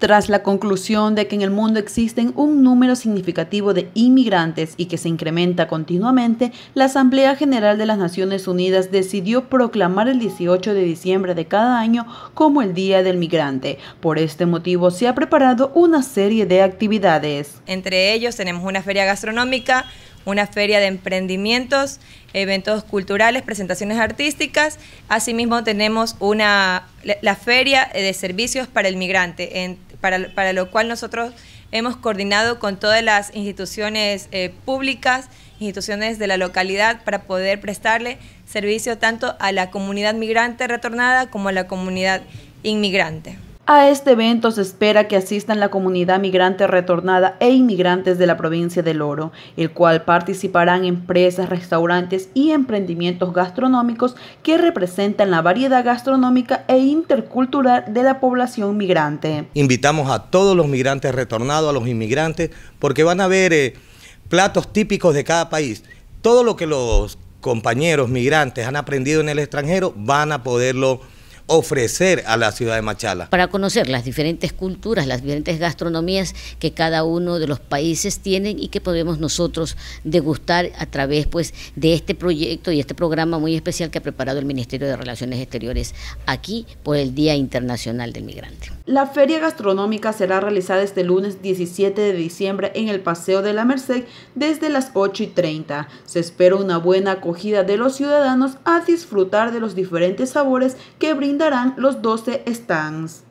Tras la conclusión de que en el mundo existen un número significativo de inmigrantes y que se incrementa continuamente, la Asamblea General de las Naciones Unidas decidió proclamar el 18 de diciembre de cada año como el Día del Migrante. Por este motivo se ha preparado una serie de actividades. Entre ellos tenemos una feria gastronómica, una feria de emprendimientos, eventos culturales, presentaciones artísticas. Asimismo tenemos una, la feria de servicios para el migrante. En para, lo cual nosotros hemos coordinado con todas las instituciones eh, públicas, instituciones de la localidad, para poder prestarle servicio tanto a la comunidad migrante retornada como a la comunidad inmigrante. A este evento se espera que asistan la comunidad migrante retornada e inmigrantes de la provincia del Oro, el cual participarán empresas, restaurantes y emprendimientos gastronómicos que representan la variedad gastronómica e intercultural de la población migrante. Invitamos a todos los migrantes retornados, a los inmigrantes, porque van a ver eh, platos típicos de cada país. Todo lo que los compañeros migrantes han aprendido en el extranjero van a poderlo ofrecer a la ciudad de Machala? Para conocer las diferentes culturas, las diferentes gastronomías que cada uno de los países tienen y que podemos nosotros degustar a través pues, de este proyecto y este programa muy especial que ha preparado el Ministerio de Relaciones Exteriores aquí por el Día Internacional del Migrante. La feria gastronómica será realizada este lunes 17 de diciembre en el Paseo de la Merced desde las 8 y 30. Se espera una buena acogida de los ciudadanos a disfrutar de los diferentes sabores que brinda darán los 12 stands